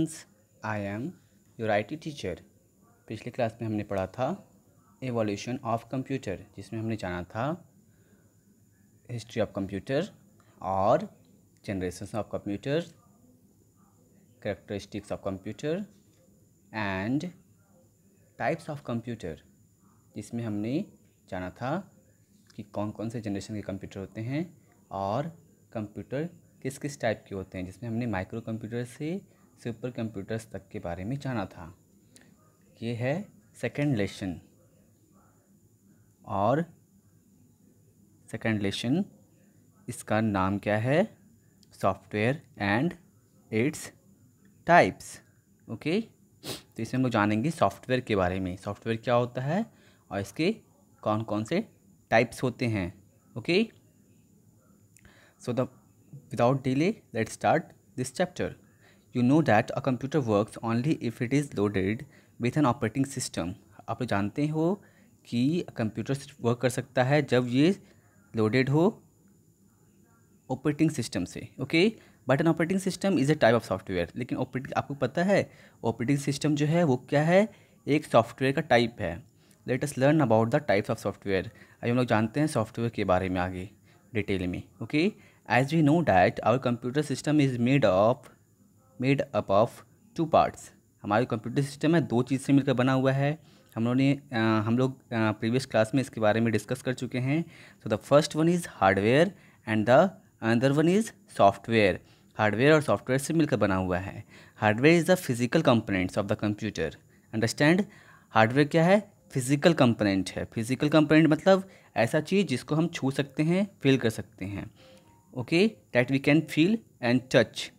I am your I T teacher पिछले class में हमने पढ़ा था एवोल्यूशन ऑफ कंप्यूटर जिसमें हमने जाना था हिस्ट्री ऑफ कंप्यूटर और generation of computer characteristics of computer and types of computer जिसमें हमने जाना था कि कौन कौन से जनरेशन के कंप्यूटर होते हैं और कंप्यूटर किस किस टाइप के होते हैं जिसमें हमने माइक्रो कंप्यूटर से सुपर कंप्यूटर्स तक के बारे में जाना था ये है सेकेंड लेशन और सेकेंड लेशन इसका नाम क्या है software and its types okay तो इसमें हम लोग जानेंगे सॉफ्टवेयर के बारे में सॉफ्टवेयर क्या होता है और इसके कौन कौन से टाइप्स होते हैं okay so the without delay let start this chapter you know that a computer work only if it is loaded with an operating system आप जानते हो कि कंप्यूटर वर्क कर सकता है जब ये लोडेड हो ऑपरेटिंग सिस्टम से okay but an operating system is a type of software लेकिन ऑपरेटिंग आपको पता है ऑपरेटिंग सिस्टम जो है वो क्या है एक सॉफ्टवेयर का टाइप है let us learn about the types of software अभी हम लोग जानते हैं सॉफ्टवेयर के बारे में आगे डिटेल में okay as we know that our computer system is made of made up of two parts हमारे कंप्यूटर सिस्टम है दो चीज़ से मिलकर बना हुआ है हम लोगों ने हम लोग प्रीवियस क्लास में इसके बारे में डिस्कस कर चुके हैं so the first one is hardware and the other one is software hardware और सॉफ्टवेयर से मिलकर बना हुआ है hardware is the physical components of the computer understand hardware क्या है फिजिकल कंपोनेंट है फिजिकल कंपोनेंट मतलब ऐसा चीज़ जिसको हम छू सकते हैं फील कर सकते हैं okay that we can feel and touch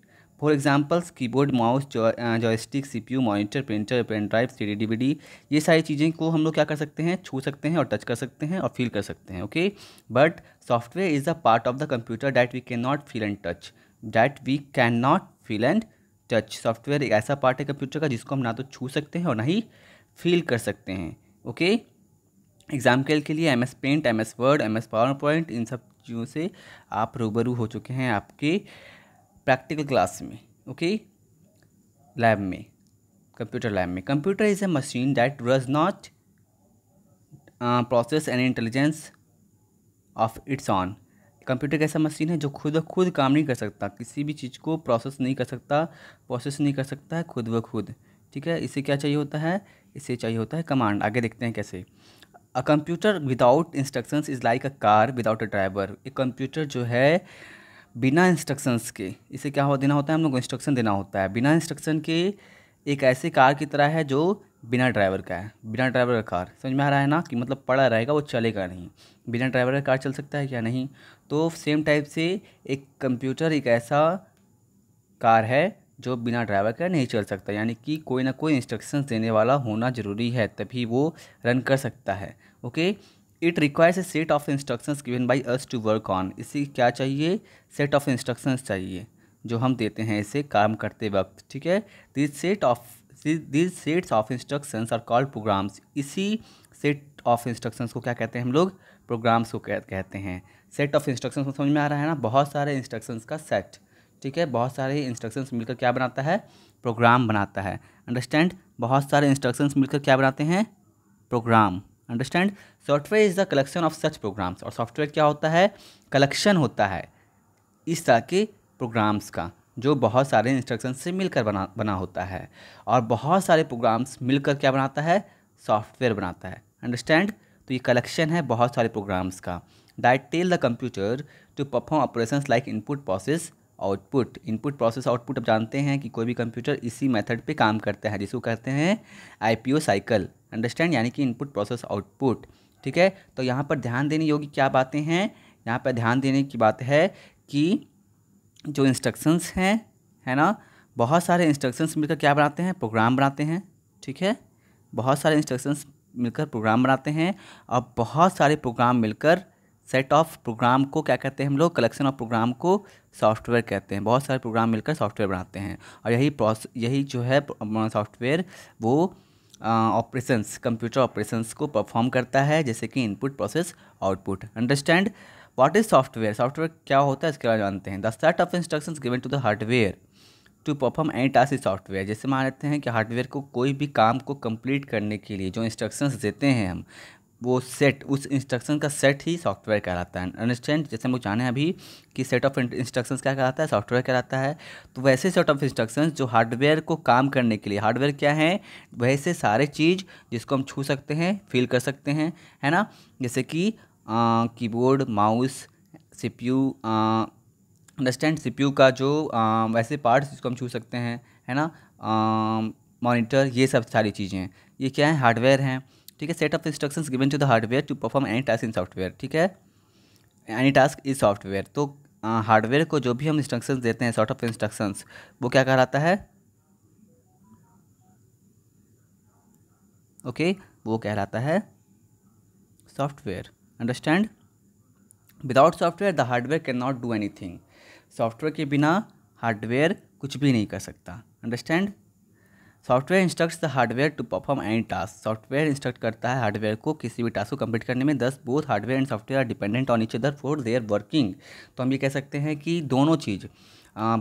for की keyboard mouse joystick CPU monitor printer pen drive C DVD ये सारी चीज़ें को हम लोग क्या कर सकते हैं छू सकते हैं और टच कर सकते हैं और फील कर सकते हैं okay but software is a part of the computer that we can not feel and touch that we can not feel and touch software एक ऐसा पार्ट है कंप्यूटर का जिसको हम ना तो छू सकते हैं और ना ही फील कर सकते हैं ओके एग्जाम्पल के लिए M S paint M S word M S power point इन सब चीज़ों से आप रूबरू हो चुके हैं आपके प्रैक्टिकल क्लास में ओके लैब में कंप्यूटर लैब में computer is a machine that does not process and intelligence of its own computer कैसा मशीन है जो खुद खुद काम नहीं कर सकता किसी भी चीज़ को प्रोसेस नहीं कर सकता प्रोसेस नहीं कर सकता है खुद ब खुद ठीक है इसे क्या चाहिए होता है इसे चाहिए होता है कमांड आगे देखते हैं कैसे a computer without instructions is like a car without a driver एक कंप्यूटर जो है बिना इंस्ट्रक्शंस के इसे क्या हो देना होता है हम लोग को इंस्ट्रक्शन देना होता है बिना इंस्ट्रक्शन के एक ऐसे कार की तरह है जो बिना ड्राइवर का है बिना ड्राइवर का कार समझ में आ रहा है ना कि मतलब पड़ा रहेगा वो चलेगा नहीं बिना ड्राइवर का कार चल सकता है क्या नहीं तो सेम टाइप से एक कंप्यूटर एक ऐसा कार है जो बिना ड्राइवर का नहीं चल सकता यानी कि कोई ना कोई इंस्ट्रक्शन देने वाला होना ज़रूरी है तभी वो रन कर सकता है okay it requires a set of instructions given by us to work on इसी क्या चाहिए सेट ऑफ इंस्ट्रक्शंस चाहिए जो हम देते हैं इसे काम करते वक्त ठीक है this set of these sets of instructions are called programs इसी सेट ऑफ इंस्ट्रक्शंस को क्या कहते हैं हम लोग प्रोग्राम्स को कहते हैं सेट ऑफ इंस्ट्रक्शंस को समझ में आ रहा है ना बहुत सारे इंस्ट्रक्शंस का सेट ठीक है बहुत सारे इंस्ट्रक्शंस मिलकर क्या बनाता है प्रोग्राम बनाता है अंडरस्टैंड बहुत सारे इंस्ट्रक्शंस मिलकर क्या बनाते हैं program understand software is the collection of such programs और सॉफ्टवेयर क्या होता है कलेक्शन होता है इस तरह के प्रोग्राम्स का जो बहुत सारे इंस्ट्रक्शन से मिलकर बना बना होता है और बहुत सारे प्रोग्राम्स मिलकर क्या बनाता है सॉफ्टवेयर बनाता है अंडरस्टैंड तो ये कलेक्शन है बहुत सारे प्रोग्राम्स का that tell the computer to perform operations like input process output input process output आप जानते हैं कि कोई भी कंप्यूटर इसी मेथड पे काम करता है जिसको कहते हैं आईपीओ साइकिल अंडरस्टैंड यानी कि इनपुट प्रोसेस आउटपुट ठीक है तो यहाँ पर ध्यान देने योग्य क्या बातें हैं यहाँ पर ध्यान देने की बात है कि जो इंस्ट्रक्शंस हैं है ना बहुत सारे इंस्ट्रक्शंस मिलकर क्या बनाते हैं प्रोग्राम बनाते हैं ठीक है बहुत सारे इंस्ट्रक्शंस मिलकर प्रोग्राम बनाते हैं और बहुत सारे प्रोग्राम मिलकर सेट ऑफ प्रोग्राम को क्या कहते हैं हम लोग कलेक्शन ऑफ प्रोग्राम को सॉफ्टवेयर कहते हैं बहुत सारे प्रोग्राम मिलकर सॉफ्टवेयर बनाते हैं और यही प्रोस यही जो है सॉफ्टवेयर वो ऑपरेशंस कंप्यूटर ऑपरेशंस को परफॉर्म करता है जैसे कि input process output understand what is software software क्या होता है इसके बारे में जानते हैं the set of instructions given to the hardware to perform any task software जैसे मान लेते हैं कि हार्डवेयर को कोई भी काम को कंप्लीट करने के लिए जो इंस्ट्रक्शंस देते हैं हम वो सेट उस इंस्ट्रक्शन का सेट ही सॉफ्टवेयर कहलाता है अंडरस्टैंड जैसे हम जाने अभी कि सेट ऑफ इंस्ट्रक्शंस क्या कहलाता है सॉफ्टवेयर कहलाता है तो वैसे सेट ऑफ इंस्ट्रक्शंस जो हार्डवेयर को काम करने के लिए हार्डवेयर क्या है वैसे सारे चीज़ जिसको हम छू सकते हैं फील कर सकते हैं है ना जैसे कि keyboard mouse CPU understand CPU का जो आ, वैसे पार्ट्स जिसको हम छू सकते हैं है ना मॉनिटर ये सब सारी चीज़ें ये क्या है हार्डवेयर हैं ठीक है set of instructions given to the hardware to perform any task in software ठीक है एनी टास्क इज सॉफ्टवेयर तो हार्डवेयर को जो भी हम इंस्ट्रक्शंस देते हैं सॉर्ट ऑफ इंस्ट्रक्शंस वो क्या कहलाता है ओके okay, वो कहलाता है software understand without software the hardware can not do any software के बिना हार्डवेयर कुछ भी नहीं कर सकता understand software instructs the hardware to perform any task software instruct करता है हार्डवेयर को किसी भी टास्क को कंप्लीट करने में thus both hardware and software are dependent on each other for their working तो हम ये कह सकते हैं कि दोनों चीज़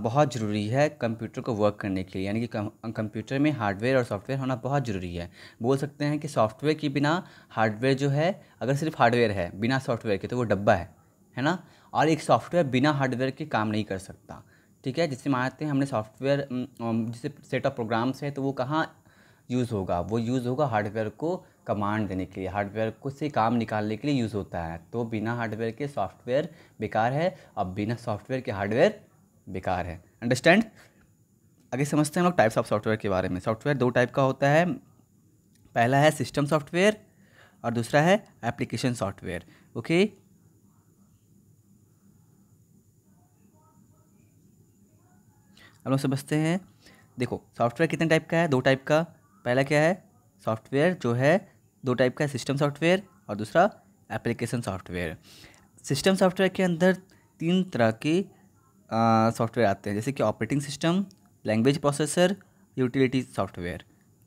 बहुत ज़रूरी है कंप्यूटर को वर्क करने के लिए यानी कि कंप्यूटर में हार्डवेयर और सॉफ्टवेयर होना बहुत ज़रूरी है बोल सकते हैं कि सॉफ्टवेयर के बिना हार्डवेयर जो है अगर सिर्फ हार्डवेयर है बिना सॉफ्टवेयर के तो वो डब्बा है है ना और एक सॉफ्टवेयर बिना हार्डवेयर के काम नहीं कर सकता ठीक है जिससे मानते हैं हमने सॉफ्टवेयर जिसे सेट ऑफ प्रोग्राम्स है तो वो कहाँ यूज़ होगा वो यूज़ होगा हार्डवेयर को कमांड देने के लिए हार्डवेयर को से काम निकालने के लिए यूज़ होता है तो बिना हार्डवेयर के सॉफ्टवेयर बेकार है और बिना सॉफ्टवेयर के हार्डवेयर बेकार है अंडरस्टैंड आगे समझते हैं हम लोग टाइप्स ऑफ सॉफ्टवेयर के बारे में सॉफ्टवेयर दो टाइप का होता है पहला है सिस्टम सॉफ्टवेयर और दूसरा है एप्लीकेशन सॉफ्टवेयर ओके हम लोग समझते हैं देखो सॉफ्टवेयर कितने टाइप का है दो टाइप का पहला क्या है सॉफ्टवेयर जो है दो टाइप का सिस्टम सॉफ्टवेयर और दूसरा एप्लीकेशन सॉफ्टवेयर सिस्टम सॉफ्टवेयर के अंदर तीन तरह के सॉफ्टवेयर आते हैं जैसे कि operating system language processor utility software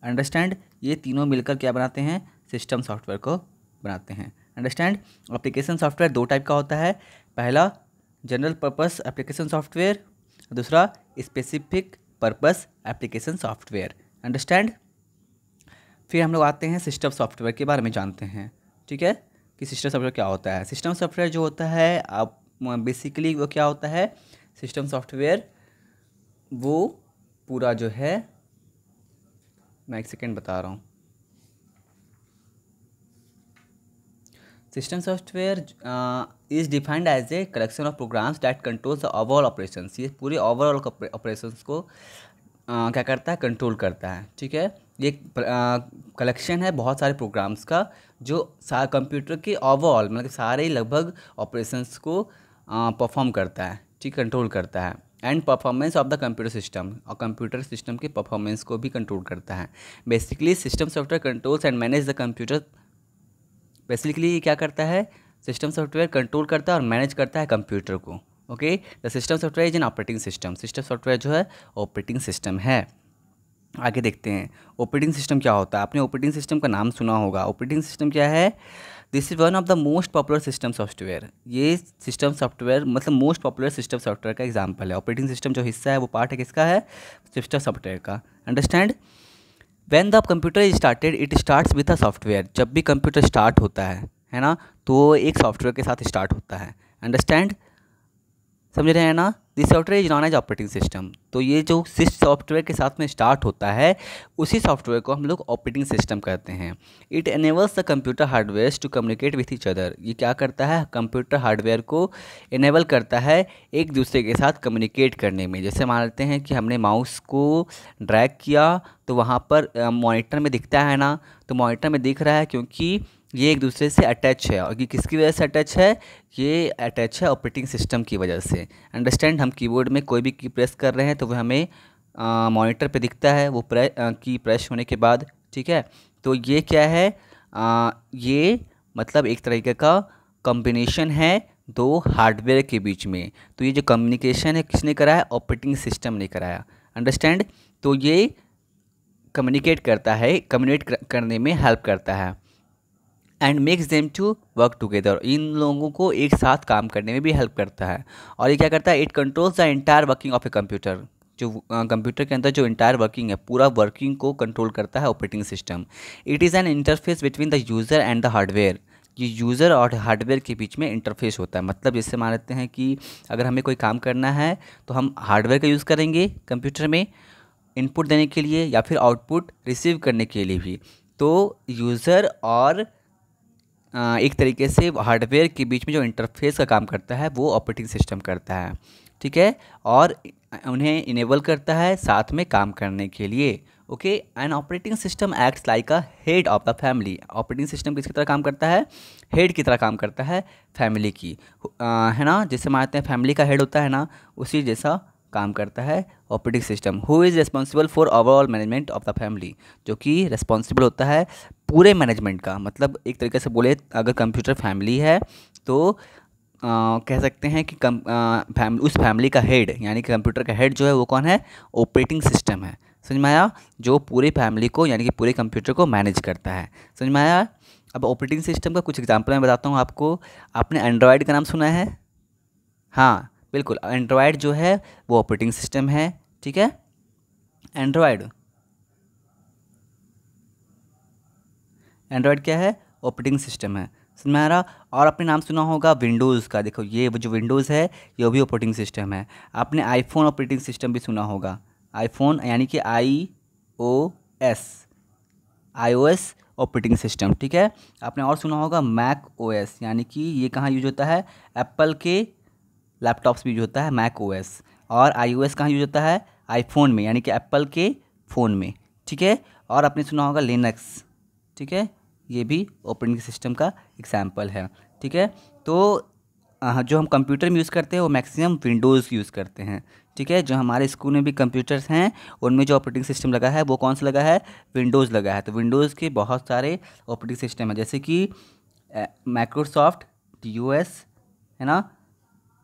understand ये तीनों मिलकर क्या बनाते हैं सिस्टम सॉफ्टवेयर को बनाते हैं अंडरस्टैंड एप्लीकेशन सॉफ्टवेयर दो टाइप का होता है पहला जनरल पर्पस एप्लीकेशन सॉफ्टवेयर दूसरा specific purpose application software understand फिर हम लोग आते हैं सिस्टम सॉफ्टवेयर के बारे में जानते हैं ठीक है कि सिस्टम सॉफ्टवेयर क्या होता है सिस्टम सॉफ्टवेयर जो होता है आप बेसिकली वो क्या होता है सिस्टम सॉफ्टवेयर वो पूरा जो है मैं एक सेकेंड बता रहा हूँ system software is defined as a collection of programs that control the overall operation ये पूरे ओवरऑल ऑपरेशन को uh, क्या करता है कंट्रोल करता है ठीक है ये कलेक्शन uh, है बहुत सारे प्रोग्राम्स का जो सा कंप्यूटर के ओवरऑल मतलब सारे लगभग ऑपरेशंस को परफॉर्म uh, करता है ठीक कंट्रोल करता है and performance of the computer system और कंप्यूटर सिस्टम के परफॉर्मेंस को भी कंट्रोल करता है basically system software controls and manage the computer basically ये क्या करता है सिस्टम सॉफ्टवेयर कंट्रोल करता है और मैनेज करता है कंप्यूटर को okay the system software is an operating system system software जो है ऑपरेटिंग सिस्टम है आगे देखते हैं ऑपरेटिंग सिस्टम क्या होता है आपने ऑपरेटिंग सिस्टम का नाम सुना होगा ऑपरेटिंग सिस्टम क्या है this is one of the most popular system software ये सिस्टम सॉफ्टवेयर मतलब मोस्ट पॉपुलर सिस्टम सॉफ्टवेयर का एग्जाम्पल है ऑपरेटिंग सिस्टम जो हिस्सा है वो पार्ट है किसका है सिस्टम सॉफ्टवेयर का understand when the computer is started it starts with the software जब भी कंप्यूटर स्टार्ट होता है है ना तो वो एक सॉफ्टवेयर के साथ स्टार्ट होता है अंडरस्टैंड समझ रहे हैं ना this software is known as operating system तो ये जो सिस सॉफ्टवेयर के साथ में स्टार्ट होता है उसी सॉफ्टवेयर को हम लोग ऑपरेटिंग सिस्टम कहते हैं it enables the computer hardware to communicate with each other ये क्या करता है कंप्यूटर हार्डवेयर को इनेबल करता है एक दूसरे के साथ कम्युनिकेट करने में जैसे मान लेते हैं कि हमने माउस को ड्रैग किया तो वहाँ पर मॉनिटर में दिखता है ना तो मॉनिटर में दिख रहा है क्योंकि ये एक दूसरे से अटैच है और ये किसकी वजह से अटैच है ये अटैच है ऑपरेटिंग सिस्टम की वजह से अंडरस्टैंड हम कीबोर्ड में कोई भी की प्रेस कर रहे हैं तो वह हमें मॉनिटर पे दिखता है वो प्रे आ, की प्रेस होने के बाद ठीक है तो ये क्या है आ, ये मतलब एक तरीके का कॉम्बिनेशन है दो हार्डवेयर के बीच में तो ये जो कम्युनिकेशन है किसने कराया ऑपरेटिंग सिस्टम ने कराया अंडरस्टैंड तो ये कम्युनिकेट करता है कम्युनिकेट करने में हेल्प करता है and makes them to work together इन लोगों को एक साथ काम करने में भी हेल्प करता है और ये क्या करता है it controls the entire working of a computer जो कंप्यूटर के अंदर जो इंटायर वर्किंग है पूरा वर्किंग को कंट्रोल करता है operating system it is an interface between the user and the hardware ये यूज़र और हार्डवेयर के बीच में इंटरफेस होता है मतलब जैसे मान लेते हैं कि अगर हमें कोई काम करना है तो हम हार्डवेयर का यूज़ करेंगे कंप्यूटर में इनपुट देने के लिए या फिर आउटपुट रिसीव करने के लिए भी तो यूज़र और एक तरीके से हार्डवेयर के बीच में जो इंटरफेस का काम करता है वो ऑपरेटिंग सिस्टम करता है ठीक है और उन्हें इनेबल करता है साथ में काम करने के लिए okay and operating system acts like a head of the family operating system किसकी तरह काम करता है हेड की तरह काम करता है फैमिली की है ना जैसे मानते हैं फैमिली का हेड होता है ना उसी जैसा काम करता है operating system who is responsible for overall management of the family जो कि रिस्पॉन्सिबल होता है पूरे मैनेजमेंट का मतलब एक तरीके से बोले अगर कंप्यूटर फैमिली है तो आ, कह सकते हैं कि कम फैमिली उस फैमिली का हेड यानी कि कंप्यूटर का हेड जो है वो कौन है ऑपरेटिंग सिस्टम है समझ में आया जो पूरी फैमिली को यानी कि पूरे कंप्यूटर को मैनेज करता है समझ में आया अब ऑपरेटिंग सिस्टम का कुछ एग्जाम्पल मैं बताता हूँ आपको आपने एंड्रॉयड का नाम सुना है हाँ बिल्कुल एंड्रॉयड जो है वो ऑपरेटिंग सिस्टम है ठीक है एंड्रॉयड एंड्रॉयड क्या है ऑपरेटिंग सिस्टम है सुन में आ रहा और आपने नाम सुना होगा विंडोज़ का देखो ये जो विंडोज़ है ये भी ऑपरेटिंग सिस्टम है आपने आईफोन ऑपरेटिंग सिस्टम भी सुना होगा आईफोन यानी कि I O S I O S operating system ठीक है आपने और सुना होगा मैक ओ एस यानी कि ये कहाँ यूज होता है एप्पल के लैपटॉप्स में यूज होता है मैक ओ और आई ओ कहाँ यूज होता है आईफोन में यानी कि एप्पल के फ़ोन में ठीक है और आपने सुना होगा लिनक्स ठीक है ये भी ऑपरेटिंग सिस्टम का एग्जाम्पल है ठीक है तो जो हम कंप्यूटर में यूज़ करते हैं वो मैक्सिमम विंडोज़ यूज़ करते हैं ठीक है जो हमारे स्कूल में भी कंप्यूटर्स हैं उनमें जो ऑपरेटिंग सिस्टम लगा है वो कौन सा लगा है विंडोज़ लगा है तो विंडोज़ के बहुत सारे ऑपरेटिंग सिस्टम हैं जैसे कि माइक्रोसॉफ्ट डी है ना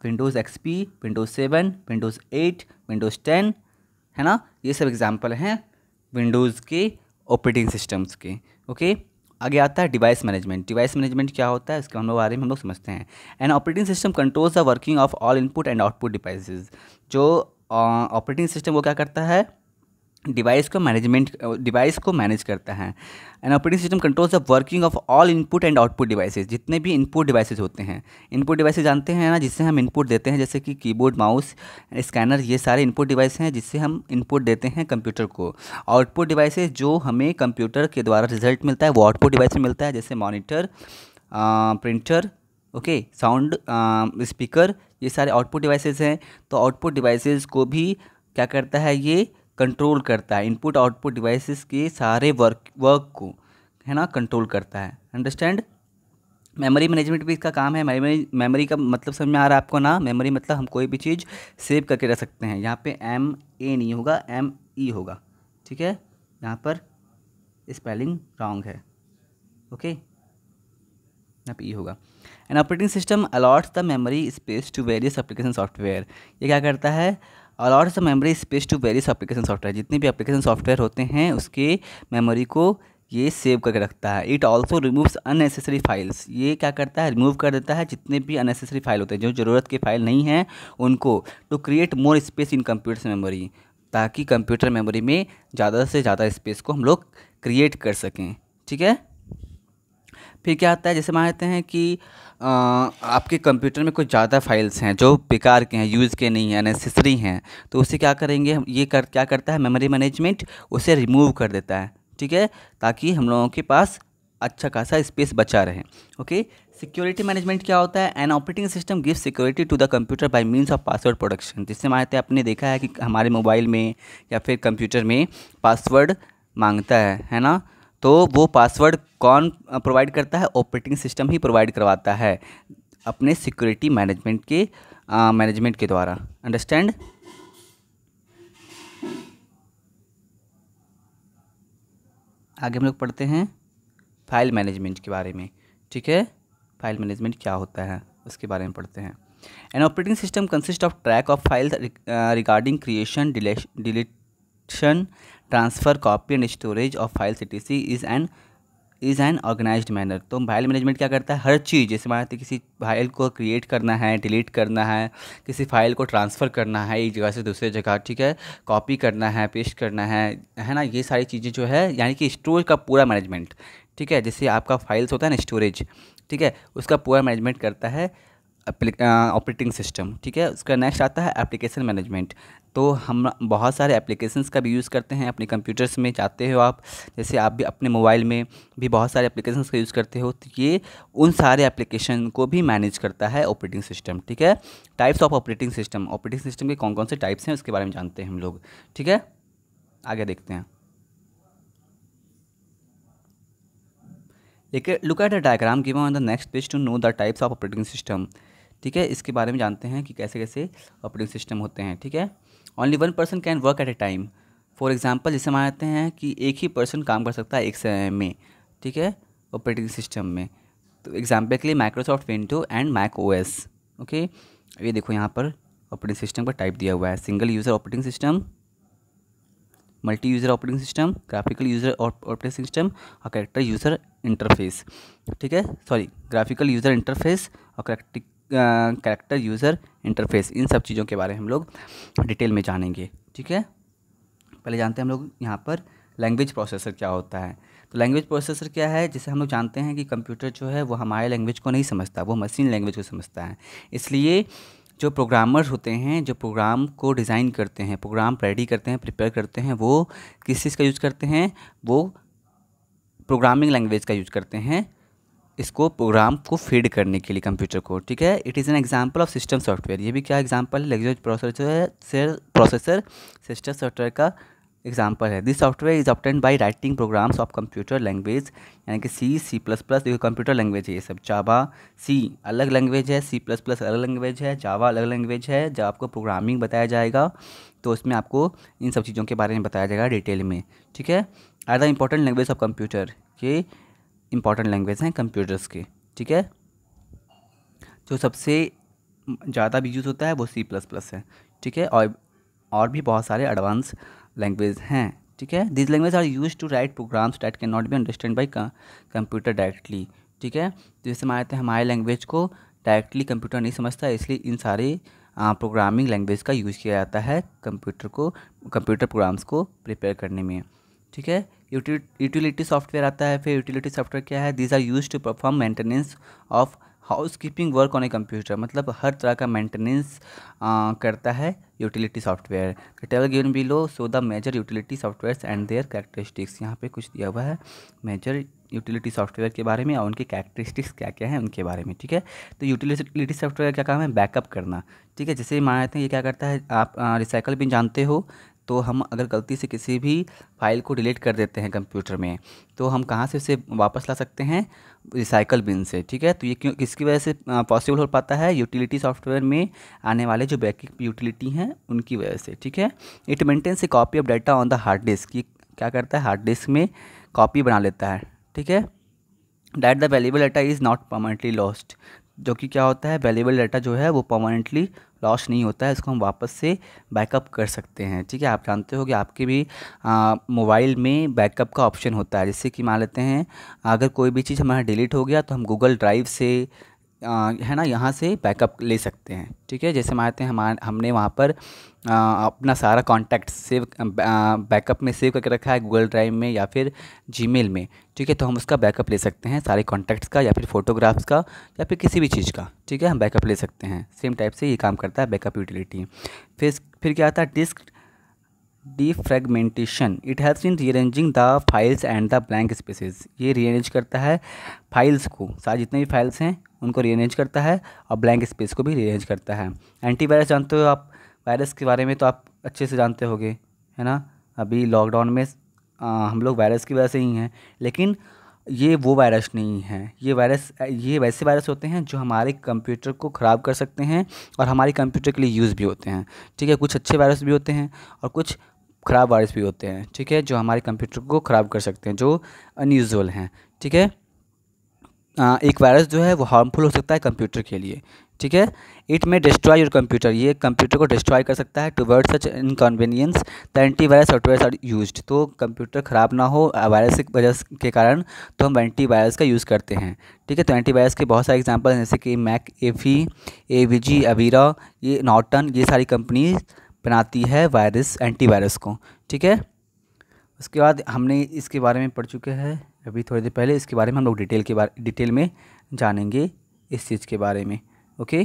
Windows XP Windows seven Windows eight Windows ten है ना ये सब एग्जाम्पल हैं विंडोज़ के ऑपरेटिंग सिस्टम्स के ओके आगे आता है डिवाइस मैनेजमेंट डिवाइस मैनेजमेंट क्या होता है इसके हम लोग बारे में हम लोग समझते हैं and operating system controls the working of all input and output devices जो ऑपरेटिंग सिस्टम वो क्या करता है डिवाइस को मैनेजमेंट डिवाइस को मैनेज करता है an operating system controls the working of all input and output devices जितने भी इनपुट डिवाइसेस होते हैं इनपुट डिवाइसेस जानते हैं ना जिससे हम इनपुट देते हैं जैसे कि कीबोर्ड माउस स्कैनर ये सारे इनपुट डिवाइस हैं जिससे हम इनपुट देते हैं कंप्यूटर को आउटपुट डिवाइसेज़ जो हमें कंप्यूटर के द्वारा रिजल्ट मिलता है वो आउटपुट डिवाइस में मिलता है जैसे monitor printer okay sound speaker ये सारे आउटपुट डिवाइसेज हैं तो आउटपुट डिवाइसेज को भी क्या करता है ये कंट्रोल करता है इनपुट आउटपुट डिवाइसेस के सारे वर्क वर्क को है ना कंट्रोल करता है अंडरस्टैंड मेमोरी मैनेजमेंट भी इसका काम है मेमोरी मेमोरी का मतलब समझ में आ रहा है आपको ना मेमोरी मतलब हम कोई भी चीज़ सेव करके रख सकते हैं यहाँ पे एम ए नहीं होगा एम ई e होगा ठीक है यहाँ पर स्पेलिंग रॉन्ग है ओके यहाँ पे ई e होगा an operating system allots the memory space to various application software ये क्या करता है allots the memory space to various application software जितने भी एप्लीकेशन सॉफ्टवेयर होते हैं उसके मेमोरी को ये सेव करके रखता है it also removes unnecessary files ये क्या करता है रिमूव कर देता है जितने भी अननेसेसरी फाइल होते हैं जो ज़रूरत के फाइल नहीं है उनको to create more space in computer memory ताकि कंप्यूटर मेमोरी में ज़्यादा से ज़्यादा स्पेस को हम लोग क्रिएट कर सकें ठीक है फिर क्या आता है जैसे मान लेते हैं कि आ, आपके कंप्यूटर में कुछ ज़्यादा फाइल्स हैं जो बेकार के हैं यूज़ के नहीं हैं नेसेसरी हैं तो उसे क्या करेंगे ये कर क्या करता है मेमोरी मैनेजमेंट उसे रिमूव कर देता है ठीक है ताकि हम लोगों के पास अच्छा खासा स्पेस बचा रहे ओके सिक्योरिटी मैनेजमेंट क्या होता है an operating system give security to the computer by means of password production जिससे मानते हैं आपने देखा है कि हमारे मोबाइल में या फिर कंप्यूटर में पासवर्ड मांगता है है ना तो वो पासवर्ड कौन प्रोवाइड करता है ऑपरेटिंग सिस्टम ही प्रोवाइड करवाता है अपने सिक्योरिटी मैनेजमेंट के मैनेजमेंट के द्वारा अंडरस्टैंड आगे हम लोग पढ़ते हैं फाइल मैनेजमेंट के बारे में ठीक है फाइल मैनेजमेंट क्या होता है उसके बारे में पढ़ते हैं an operating system consist of track of file regarding creation delete collection, transfer, copy and storage of files etc. is an is an organise manner तो फाइल मैनेजमेंट क्या करता है हर चीज़ जैसे मान लेते किसी फाइल को क्रिएट करना है डिलीट करना है किसी फाइल को ट्रांसफ़र करना है एक जगह से दूसरे जगह ठीक है कॉपी करना है पेस्ट करना है है ना ये सारी चीज़ें जो है यानी कि स्टोरेज का पूरा मैनेजमेंट ठीक है जैसे आपका फाइल्स होता है ना स्टोरेज ठीक है उसका पूरा मैनेजमेंट करता है ऑपरेटिंग सिस्टम ठीक है उसका नेक्स्ट आता है एप्लीकेशन मैनेजमेंट तो हम बहुत सारे एप्लीकेशंस का भी यूज़ करते हैं अपने कंप्यूटर्स में जाते हो आप जैसे आप भी अपने मोबाइल में भी बहुत सारे एप्लीकेशंस का यूज़ करते हो तो ये उन सारे एप्लीकेशन को भी मैनेज करता है ऑपरेटिंग सिस्टम ठीक है types of operating system operating system के कौन कौन से टाइप्स हैं उसके बारे में जानते हैं हम लोग ठीक है आगे देखते हैं एक look at the diagram given on the next page to know the types of operating system ठीक है इसके बारे में जानते हैं कि कैसे कैसे ऑपरेटिंग सिस्टम होते हैं ठीक है only one person can work at a time for example जैसे मानते हैं कि एक ही पर्सन काम कर सकता है एक समय में ठीक है ऑपरेटिंग सिस्टम में तो एग्जाम्पल के लिए Microsoft window and Mac O S okay ये देखो यहाँ पर ऑपरेटिंग सिस्टम का टाइप दिया हुआ है single user operating system multi user operating system graphical user operating system और करेक्टर यूज़र इंटरफेस ठीक है सॉरी ग्राफिकल यूज़र इंटरफेस और करेक्टिक कैरेक्टर यूज़र इंटरफेस इन सब चीज़ों के बारे में हम लोग डिटेल में जानेंगे ठीक है पहले जानते हैं हम लोग यहाँ पर लैंग्वेज प्रोसेसर क्या होता है तो लैंग्वेज प्रोसेसर क्या है जैसे हम लोग जानते हैं कि कंप्यूटर जो है वो हमारे लैंग्वेज को नहीं समझता वो मशीन लैंग्वेज को समझता है इसलिए जो प्रोग्रामर्स होते हैं जो प्रोग्राम को डिज़ाइन करते हैं प्रोग्राम रेडी करते हैं प्रिपेयर करते हैं वो किस चीज़ का यूज़ करते हैं वो प्रोग्रामिंग लैंग्वेज का यूज़ करते हैं इसको प्रोग्राम को फीड करने के लिए कंप्यूटर को ठीक है it is an example of system software ये भी क्या एग्जांपल है लग्जरी प्रोसेसर प्रोसेसर सिस्टम सॉफ्टवेयर का एग्जाम्पल है this software is obtained by writing programs of computer language यानी कि सी सी प्लस प्लस देखो कंप्यूटर लैंग्वेज है ये सब चाबा सी अलग लैंग्वेज है सी प्लस प्लस अलग लैंग्वेज है चावा अलग लैंग्वेज है जब आपको प्रोग्रामिंग बताया जाएगा तो उसमें आपको इन सब चीज़ों के बारे में बताया जाएगा डिटेल में ठीक है are the important language of computer ये इम्पॉर्टेंट लैंग्वेज हैं कंप्यूटर्स के ठीक है जो सबसे ज़्यादा भी यूज़ होता है वो सी प्लस प्लस है ठीक है और और भी बहुत सारे एडवांस लैंग्वेज हैं ठीक है this language are use to write programs that can not be understand by computer directly ठीक है जैसे मानते हैं हमारे लैंग्वेज को डायरेक्टली कंप्यूटर नहीं समझता इसलिए इन सारे प्रोग्रामिंग लैंग्वेज का यूज़ किया जाता है कंप्यूटर को कंप्यूटर प्रोग्राम्स को प्रिपेयर करने में ठीक है यूटिलिटी सॉफ्टवेयर आता है फिर यूटिलिटी सॉफ्टवेयर क्या है these are use to perform maintenance of house keeping work on a computer मतलब हर तरह का मेंटेनेंस करता है utility software table given below so the major utility software and their characteristics यहाँ पे कुछ दिया हुआ है मेजर यूटिलिटी सॉफ्टवेयर के बारे में और उनके कैरेक्टरिस्टिक्स क्या क्या हैं उनके बारे में ठीक है तो यूटिलिटी सॉफ्टवेयर क्या काम है बैकअप करना ठीक है जैसे मान जाते हैं ये क्या करता है आप रिसाइकल बिन जानते हो तो हम अगर गलती से किसी भी फाइल को डिलीट कर देते हैं कंप्यूटर में तो हम कहाँ से उसे वापस ला सकते हैं रिसाइकल बिन से ठीक है तो ये क्यों किसकी वजह से पॉसिबल हो पाता है यूटिलिटी सॉफ्टवेयर में आने वाले जो बैकअप यूटिलिटी हैं उनकी वजह से ठीक है it maintains a copy of data on the hard disk ये क्या करता है हार्ड डिस्क में कॉपी बना लेता है ठीक है that the valuable data is not permanently lost जो कि क्या होता है वैल्यूबल डाटा जो है वो परमानेंटली लॉस नहीं होता है इसको हम वापस से बैकअप कर सकते हैं ठीक है आप जानते हो कि आपके भी मोबाइल में बैकअप का ऑप्शन होता है जैसे कि मान लेते हैं अगर कोई भी चीज़ हमारा डिलीट हो गया तो हम गूगल ड्राइव से आ, है ना यहाँ से बैकअप ले सकते हैं ठीक है जैसे मानते हैं हमारे हमने वहाँ पर आ, अपना सारा कॉन्टैक्ट सेव बैकअप में सेव करके रखा है गूगल ड्राइव में या फिर जीमेल में ठीक है तो हम उसका बैकअप ले सकते हैं सारे कॉन्टैक्ट्स का या फिर फ़ोटोग्राफ्स का या फिर किसी भी चीज़ का ठीक है हम बैकअप ले सकते हैं सेम टाइप से ये काम करता है बैकअप यूटिलिटी फिर फिर क्या आता है disk defragmentation it has in rearranging the files and the blank spaces ये रीअरेंज करता है फाइल्स को सारे जितने भी फाइल्स हैं उनको रीअरेंज करता है और ब्लैंक स्पेस को भी रीअरेंज करता है एंटीवायरस जानते हो आप वायरस के बारे में तो आप अच्छे से जानते होगे है ना अभी लॉकडाउन में आ, हम लोग वायरस की वजह से ही हैं लेकिन ये वो वायरस नहीं है ये वायरस ये वैसे वायरस होते हैं जो हमारे कंप्यूटर को ख़राब कर सकते हैं और हमारे कंप्यूटर के लिए यूज़ भी होते हैं ठीक है कुछ अच्छे वायरस भी होते हैं और कुछ ख़राब वायरस भी होते हैं ठीक है जो हमारे कंप्यूटर को ख़राब कर सकते हैं जो अनयूजल हैं ठीक है एक वायरस जो है वो हार्मफुल हो सकता है कंप्यूटर के लिए ठीक है it may destroy your computer ये कंप्यूटर को डिस्ट्रॉय कर सकता है toward such inconvenience the virus software are use तो कंप्यूटर ख़राब ना हो वायरस की वजह के कारण तो हम एंटी वायरस का यूज़ करते हैं ठीक है तो एंटी वायरस के बहुत सारे एग्जाम्पल जैसे कि McAfee A V G Avira ये नॉटन ये सारी कंपनी बनाती है वायरस एंटी वायरस को ठीक है उसके बाद हमने इसके बारे में पढ़ चुके हैं अभी थोड़ी देर पहले इसके बारे में हम लोग डिटेल के बारे डिटेल में जानेंगे इस चीज़ के बारे में okay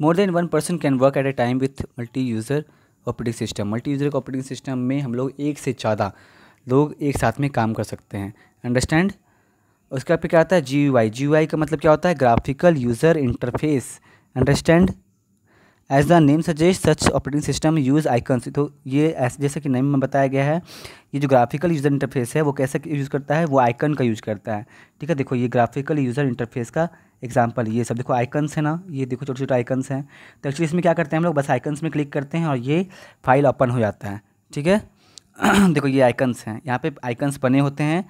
more than one person can work at a time with multi user operating system multi user operating system में हम लोग एक से ज़्यादा लोग एक साथ में काम कर सकते हैं अंडरस्टैंड उसका बाद क्या आता है जी यू आई का मतलब क्या होता है graphical user interface understand as the name suggest such operating system use icons तो ये ऐसे जैसे कि नेम में बताया गया है ये जो ग्राफिकल यूज़र इंटरफेस है वो कैसे यूज़ करता है वो आइकन का यूज़ करता है ठीक है देखो ये ग्राफिकल यूज़र इंटरफेस का एग्जाम्पल ये सब देखो आइकन्स है ना ये देखो छोटे छोटे आइकन्स हैं तो एक्चुअली इसमें क्या करते हैं हम लोग बस आइकन्स में क्लिक करते हैं और ये फाइल ओपन हो जाता है ठीक है देखो ये आइकन्स हैं यहाँ पे आइकन्स बने होते हैं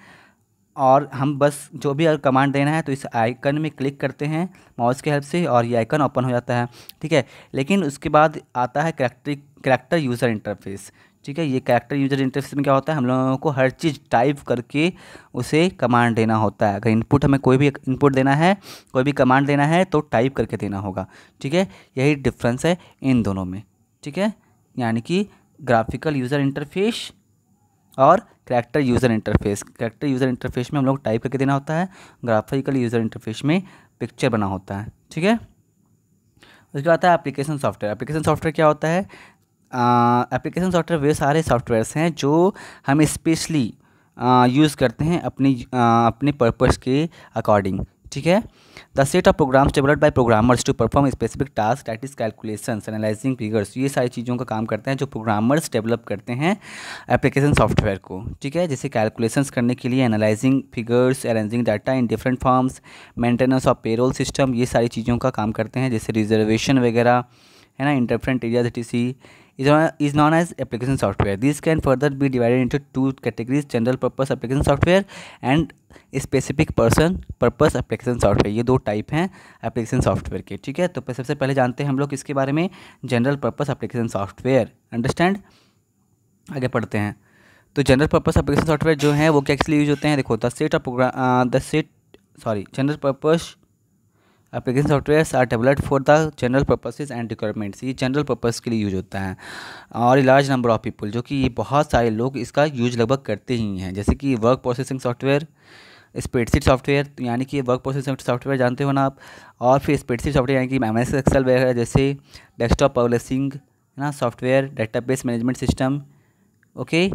और हम बस जो भी अगर कमांड देना है तो इस आइकन में क्लिक करते हैं माउस के हेल्प से और ये आइकन ओपन हो जाता है ठीक है लेकिन उसके बाद आता है करेक्टर करेक्टर यूज़र इंटरफेस ठीक है ये करैक्टर यूजर इंटरफेस में क्या होता है हम लोगों को हर चीज़ टाइप करके उसे कमांड देना होता है अगर इनपुट हमें कोई भी इनपुट देना है कोई भी कमांड देना है तो टाइप करके देना होगा ठीक है यही डिफ्रेंस है इन दोनों में ठीक है यानी कि ग्राफिकल यूज़र इंटरफेस और character user interface character user interface में हम लोग टाइप करके देना होता है ग्राफिकल यूज़र इंटरफेस में पिक्चर बना होता है ठीक है उसके बाद है एप्लीकेशन सॉफ्टवेयर एप्लीकेशन सॉफ्टवेयर क्या होता है एप्लीकेशन सॉफ्टवेयर वे सारे सॉफ्टवेयर्स हैं जो हम स्पेशली यूज़ करते हैं अपनी आ, अपने पर्पस के अकॉर्डिंग ठीक है the set of programs developed by programmers to perform specific task that is calculations analysing figures ये सारी चीज़ों का काम करते हैं जो प्रोग्रामर्स डेवलप करते हैं एप्लीकेशन सॉफ्टवेयर को ठीक है जैसे कैलकुलेशंस करने के लिए analysing figures arranging data in different forms maintenance of payroll system ये सारी चीज़ों का काम करते हैं जैसे रिजर्वेशन वगैरह है ना इंटरफ्रेंट area T C is known as application software. These can further be divided into two categories general purpose application software and specific person purpose application software ये दो टाइप हैं एप्लीकेशन सॉफ्टवेयर के ठीक है तो सबसे पहले जानते हैं हम लोग इसके बारे में general purpose application software understand आगे पढ़ते हैं तो जनरल पर्पस एप्लीकेशन सॉफ्टवेयर जो है वो क्या यूज होते हैं देखो the set of program the set sorry general purpose application softwares are developed for the general purposes and requirements ये जनरल पर्पस के लिए यूज होता है और लार्ज नंबर ऑफ पीपल जो कि ये बहुत सारे लोग इसका यूज लगभग करते ही हैं जैसे कि work processing software spreadsheet software यानी कि वर्क प्रोसेसिंग सॉफ्टवेयर जानते हो ना आप और फिर स्प्रेडशीट सॉफ्टवेयर यानी कि एम एस एक्सल वगैरह जैसे डेस्कटॉप पब्लिशिंग ना software database management system okay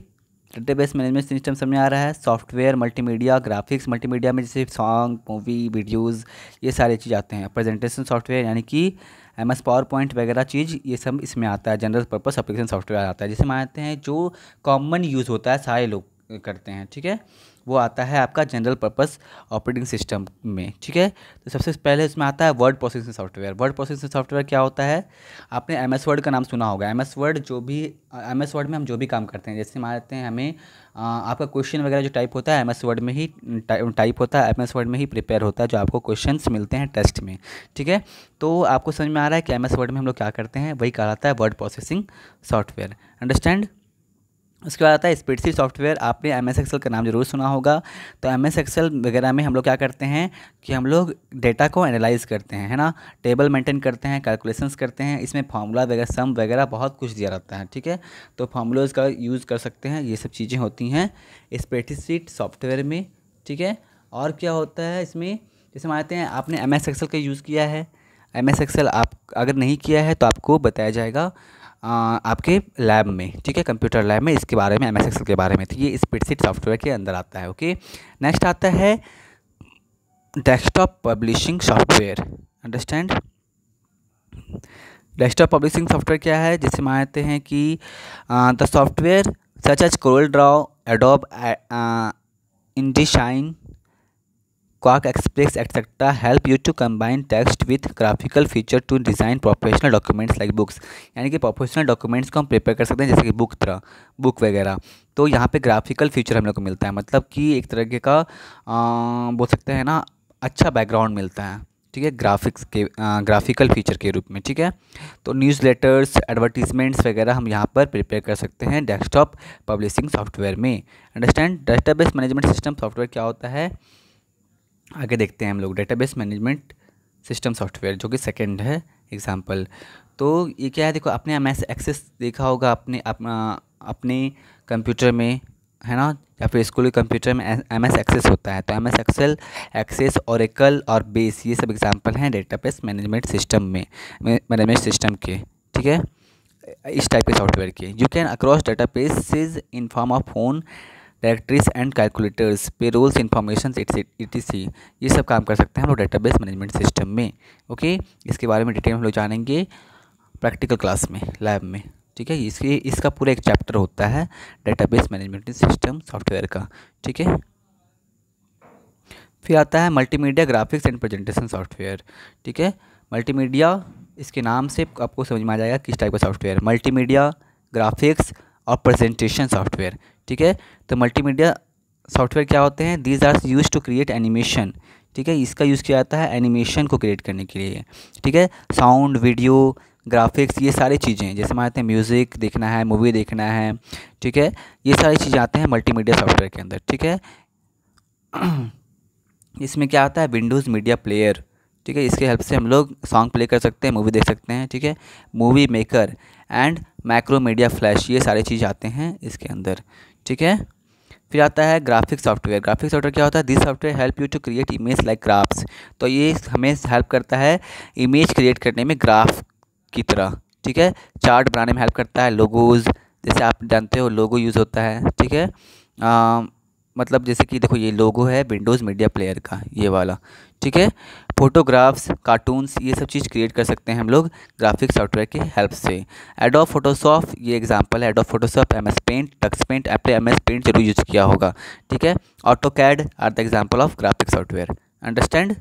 database management system समझ में आ रहा है सॉफ्टवेयर मल्टीमीडिया ग्राफिक्स मल्टीमीडिया में जैसे सॉन्ग मूवी वीडियोस ये सारे चीज़ आते हैं प्रेजेंटेशन सॉफ्टवेयर यानी कि एम एस पावर पॉइंट वगैरह चीज़ ये सब इसमें आता है जनरल पर्पज़ एप्लीकेशन सॉफ्टवेयर आता है जिसे मानते हैं जो कॉमन यूज़ होता है सारे लोग करते हैं ठीक है वो आता है आपका जनरल पर्पस ऑपरेटिंग सिस्टम में ठीक है तो सबसे पहले इसमें आता है word processing software word processing software क्या होता है आपने एम एस वर्ड का नाम सुना होगा एम एस वर्ड जो भी एम एस वर्ड में हम जो भी काम करते हैं जैसे मानते हैं हमें आपका क्वेश्चन वगैरह जो टाइप होता है एम एस वर्ड में ही टाइप होता है एम एस वर्ड में ही प्रिपेयर होता है जो आपको क्वेश्चन मिलते हैं टेस्ट में ठीक है तो आपको समझ में आ रहा है कि एम एस वर्ड में हम लोग क्या करते हैं वही कहा जाता है वर्ड प्रोसेसिंग सॉफ्टवेयर अंडरस्टैंड उसके बाद आता है स्पीडसी सॉफ्टवेयर आपने एम एस एक्सेल का नाम जरूर सुना होगा तो एम एस एक्सल वगैरह में हम लोग क्या करते हैं कि हम लोग डेटा को एनालाइज करते हैं है ना टेबल मेंटेन करते हैं कैलकुलेशंस करते हैं इसमें फार्मूला वगैरह सम वगैरह बहुत कुछ दिया रहता है ठीक है तो फार्मूलाज का यूज़ कर सकते हैं ये सब चीज़ें होती हैं स्पेडशीट सॉफ्टवेयर में ठीक है और क्या होता है इसमें जैसे मानते हैं आपने एम एस एक्सेल का यूज़ किया है एम एस एक्सेल आप अगर नहीं किया है तो आपको बताया जाएगा आपके लैब में ठीक है कंप्यूटर लैब में इसके बारे में एम के बारे में तो ये स्प्रेडशीट सॉफ्टवेयर के अंदर आता है ओके नेक्स्ट आता है desktop publishing software understand desktop publishing software क्या है जिसे मानते हैं कि the software such as Corel Draw Adobe InDesign क्वाक Express etcetera help you to combine text with graphical feature to design professional documents like books यानी कि professional documents को हम प्रिपेयर कर सकते हैं जैसे कि बुक तरह बुक वगैरह तो यहाँ पे ग्राफिकल फीचर हम लोग को मिलता है मतलब कि एक तरीके का आ, बोल सकते हैं ना अच्छा बैकग्राउंड मिलता है ठीक है ग्राफिक्स के आ, ग्राफिकल फीचर के रूप में ठीक है तो न्यूज़ लेटर्स एडवर्टीजमेंट्स वगैरह हम यहाँ पर प्रिपेयर कर सकते हैं डेस्कटॉप पब्लिशिंग सॉफ्टवेयर में understand database management system software क्या होता है आगे देखते हैं हम लोग डेटाबेस मैनेजमेंट सिस्टम सॉफ्टवेयर जो कि सेकेंड है एग्जाम्पल तो ये क्या है देखो आपने एम एक्सेस देखा होगा अपने अपने कंप्यूटर में है ना या फिर स्कूल के कंप्यूटर में एम एस एक्सेस होता है तो M S Excel Access Oracle और बेस ये सब एग्जाम्पल हैं डेटाबेस मैनेजमेंट सिस्टम में मैनेजमेंट सिस्टम के ठीक है इस टाइप के सॉफ्टवेयर के you can access database in form of phone directories and calculators payrolls information सी ये सब काम कर सकते हैं हम लोग डेटाबेस मैनेजमेंट सिस्टम में ओके इसके बारे में डिटेल हम लोग जानेंगे प्रैक्टिकल क्लास में लैब में ठीक है इसके इसका पूरा एक चैप्टर होता है डेटाबेस मैनेजमेंट सिस्टम सॉफ्टवेयर का ठीक है फिर आता है multimedia graphics and presentation software ठीक है मल्टीमीडिया इसके नाम से आपको समझ में आ जाएगा किस टाइप का सॉफ्टवेयर मल्टीमीडिया ग्राफिक्स और प्रेजेंटेशन सॉफ्टवेयर ठीक है तो मल्टीमीडिया सॉफ्टवेयर क्या होते हैं these are use to create animation ठीक है इसका यूज़ किया जाता है एनिमेशन को क्रिएट करने के लिए ठीक है साउंड वीडियो ग्राफिक्स ये सारी चीज़ें जैसे मानते हैं म्यूज़िक देखना है मूवी देखना है ठीक है ये सारी चीज़ें आते हैं मल्टीमीडिया सॉफ्टवेयर के अंदर ठीक है इसमें क्या आता है विंडोज़ मीडिया प्लेयर ठीक है इसके हेल्प से हम लोग सॉन्ग प्ले कर सकते हैं मूवी देख सकते हैं ठीक है Movie Maker and Macromedia Flash ये सारे चीज़ आते हैं इसके अंदर ठीक है फिर आता है ग्राफिक सॉफ्टवेयर ग्राफिक सॉफ्टवेयर क्या होता है this software help you to create image like graphs तो ये हमें हेल्प करता है इमेज क्रिएट करने में ग्राफ की तरह ठीक है चार्ट बनाने में हेल्प करता है लोगोज जैसे आप जानते हो लोगो यूज़ होता है ठीक है मतलब जैसे कि देखो ये लोगो है विंडोज़ मीडिया प्लेयर का ये वाला ठीक है फोटोग्राफ्स कार्टून्स ये सब चीज़ क्रिएट कर सकते हैं हम लोग ग्राफिक सॉफ्टवेयर की हेल्प से एडोफ़ फोटोशॉप ये एग्जांपल है Adobe Photoshop M S Paint Tux Paint आपने एम एस पेंट जरूर यूज़ किया होगा ठीक है AutoCAD are the example of graphic software understand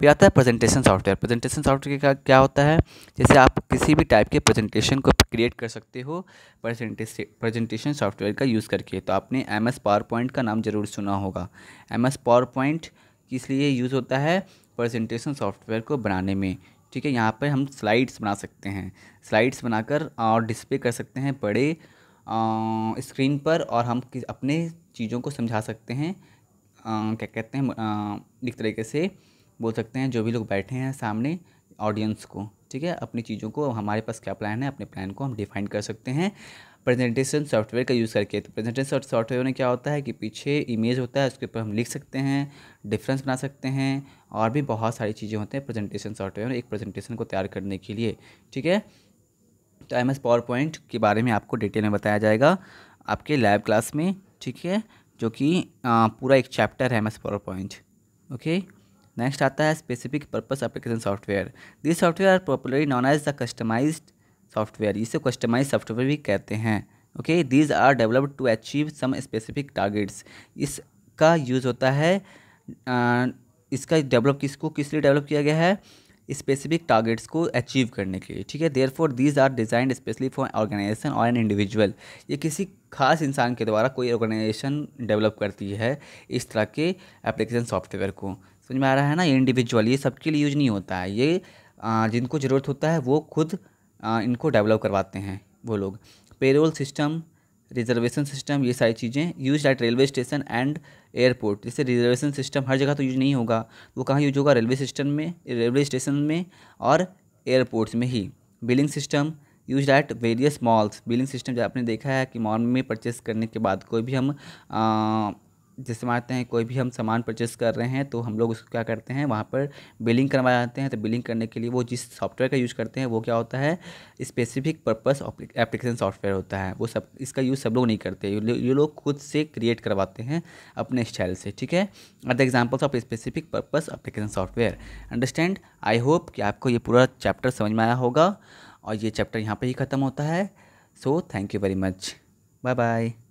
फिर आता है प्रेजेंटेशन सॉफ्टवेयर प्रेजेंटेशन सॉफ्टवेयर का क्या होता है जैसे आप किसी भी टाइप के प्रेजेंटेशन को क्रिएट कर सकते हो प्रेजेंटेशन सॉफ्टवेयर का यूज़ करके तो आपने एम एस पावर पॉइंट का नाम ज़रूर सुना होगा एम एस पावर पॉइंट किस लिए यूज़ होता है प्रेजेंटेशन सॉफ्टवेयर को बनाने में ठीक है यहाँ पर हम स्लाइड्स बना सकते हैं स्लाइड्स बनाकर और डिस्प्ले कर सकते हैं बड़े स्क्रीन पर और हम अपने चीज़ों को समझा सकते हैं आ, क्या कहते हैं एक तरीके से बोल सकते हैं जो भी लोग बैठे हैं सामने ऑडियंस को ठीक है अपनी चीज़ों को हमारे पास क्या प्लान है अपने प्लान को हम डिफाइन कर सकते हैं प्रेजेंटेशन सॉफ्टवेयर का यूज़ करके तो प्रेजेंटेशन सॉफ्टवेयर में क्या होता है कि पीछे इमेज होता है उसके ऊपर हम लिख सकते हैं डिफरेंस बना सकते हैं और भी बहुत सारी चीज़ें होते हैं प्रेजेंटेशन सॉफ्टवेयर में एक प्रेजेंटेशन को तैयार करने के लिए ठीक है तो एम एस पावर पॉइंट के बारे में आपको डिटेल में बताया जाएगा आपके लैब क्लास में ठीक है जो कि पूरा एक चैप्टर है M S power PowerPoint okay next आता है specific purpose application software this software are popularly known as the customize software इसे कस्टमाइज सॉफ्टवेयर भी कहते हैं okay these are developed to achieve some specific targets इसका use होता है आ, इसका डेवलप किसको किस लिए डेवलप किया गया है स्पेसिफिक टारगेट्स को अचीव करने के लिए ठीक है therefore these are designed specially for organisation और एन इंडिविजुअल ये किसी खास इंसान के द्वारा कोई ऑर्गेनाइजेशन डेवलप करती है इस तरह के एप्लीकेशन सॉफ्टवेयर को समझ में आ रहा है ना ये इंडिविजुअल ये सबके लिए यूज नहीं होता है ये जिनको ज़रूरत होता है वो खुद इनको डेवलप करवाते हैं वो लोग पेरोल सिस्टम रिजर्वेशन सिस्टम ये सारी चीज़ें use at railway station and airport जैसे रिजर्वेशन सिस्टम हर जगह तो यूज नहीं होगा वो कहाँ यूज होगा रेलवे सिस्टम में रेलवे स्टेशन में और एयरपोर्ट्स में ही billing system use at various malls billing system जब आपने देखा है कि मॉल में परचेस करने के बाद कोई भी हम आ, जैसे मानते हैं कोई भी हम सामान परचेस कर रहे हैं तो हम लोग उसको क्या करते हैं वहाँ पर बिलिंग करवा जाते हैं तो बिलिंग करने के लिए वो जिस सॉफ्टवेयर का यूज़ करते हैं वो क्या होता है स्पेसिफिक पर्पस एप्लीकेशन सॉफ्टवेयर होता है वो सब इसका यूज़ सब लोग नहीं करते ये लो, लोग खुद से क्रिएट करवाते हैं अपने स्टाइल से ठीक है at the examples of specific purpose application software understand I hope कि आपको ये पूरा चैप्टर समझ में आया होगा और ये चैप्टर यहाँ पर ही ख़त्म होता है so thank you very much bye bye